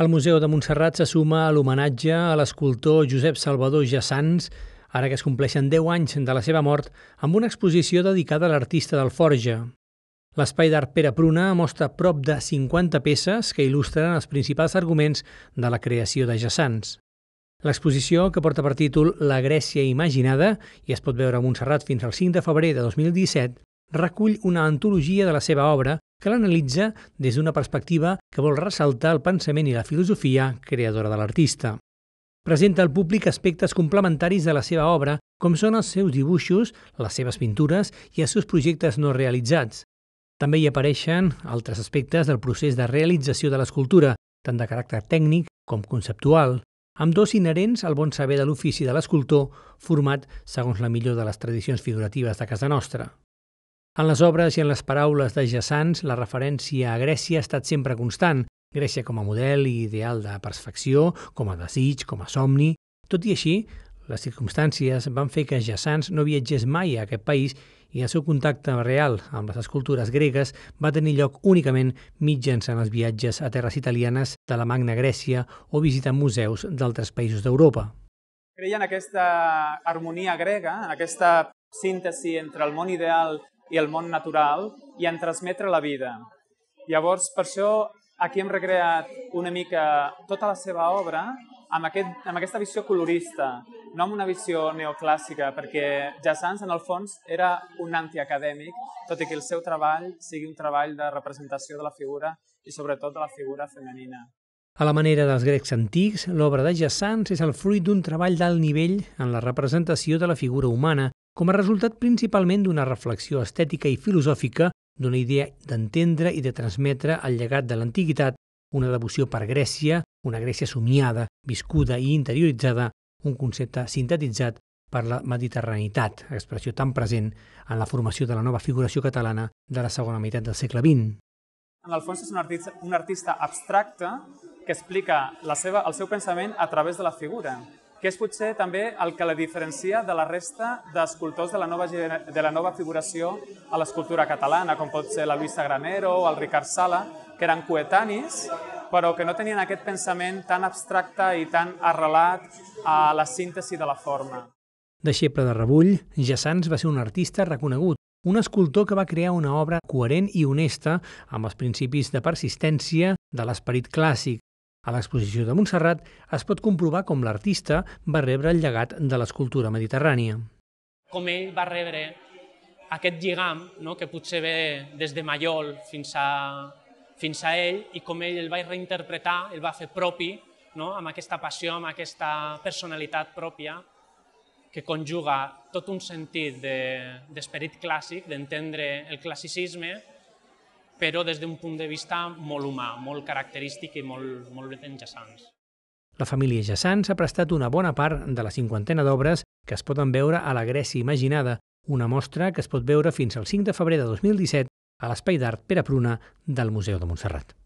El Museu de Montserrat se suma a l'homenatge a l'escultor Josep Salvador Jassans, ara que es compleixen 10 anys de la seva mort, amb una exposició dedicada a l'artista del Forja. L'espai d'art Pere Pruna mostra prop de 50 peces que il·lustren els principals arguments de la creació de Jassans. L'exposició, que porta per títol La Grècia imaginada i es pot veure a Montserrat fins al 5 de febrer de 2017, recull una antologia de la seva obra que l'analitza des d'una perspectiva que vol ressaltar el pensament i la filosofia creadora de l'artista. Presenta al públic aspectes complementaris de la seva obra, com són els seus dibuixos, les seves pintures i els seus projectes no realitzats. També hi apareixen altres aspectes del procés de realització de l'escultura, tant de caràcter tècnic com conceptual, amb dos inherents al bon saber de l'ofici de l'escultor, format segons la millor de les tradicions figuratives de casa nostra. En les obres i en les paraules de Jassans, la referència a Grècia ha estat sempre constant, Grècia com a model i ideal de perfecció, com a desig, com a somni. Tot i així, les circumstàncies van fer que Jassans no viatgés mai a aquest país i el seu contacte real amb les escultures gregues va tenir lloc únicament mitjançant els viatges a terres italianes de la Magna Grècia o visitant museus d'altres països d'Europa. Creia en aquesta harmonia grega, en aquesta síntesi entre el món ideal i el món natural i en transmetre la vida. Llavors, per això, aquí hem recreat una mica tota la seva obra amb, aquest, amb aquesta visió colorista, no amb una visió neoclàssica, perquè Jassans, en el fons, era un antiacadèmic, tot i que el seu treball sigui un treball de representació de la figura i sobretot de la figura femenina. A la manera dels grecs antics, l'obra de Jassans és el fruit d'un treball d'alt nivell en la representació de la figura humana, com a resultat principalment d'una reflexió estètica i filosòfica, d'una idea d'entendre i de transmetre el llegat de l'antiguitat una devoció per Grècia, una Grècia somiada, viscuda i interioritzada, un concepte sintetitzat per la mediterranitat, expressió tan present en la formació de la nova figuració catalana de la segona meitat del segle XX. En el fons és un artista, un artista abstracte que explica la seva, el seu pensament a través de la figura, que és potser també el que la diferencia de la resta d'escultors de, la nova, de la nova figuració a l'escultura catalana, com pot ser la Luisa Granero o el Ricard Sala, que eren coetanis, però que no tenien aquest pensament tan abstracte i tan arrelat a la síntesi de la forma. Deixeble de Rebull, Jassans va ser un artista reconegut, un escultor que va crear una obra coherent i honesta amb els principis de persistència de l'esperit clàssic. A l'exposició de Montserrat es pot comprovar com l'artista va rebre el llegat de l'escultura mediterrània. Com ell va rebre aquest lligam, no? que potser ve des de Mallol fins a fins a ell i com ell el va reinterpretar, el va fer propi, no? amb aquesta passió, amb aquesta personalitat pròpia que conjuga tot un sentit d'esperit de, clàssic, d'entendre el classicisme, però des d'un punt de vista molt humà, molt característic i molt, molt enllaçants. La família Jassans ha prestat una bona part de la cinquantena d'obres que es poden veure a la Grècia Imaginada, una mostra que es pot veure fins al 5 de febrer de 2017 a l'Espai d'Art Pere Pruna del Museu de Montserrat.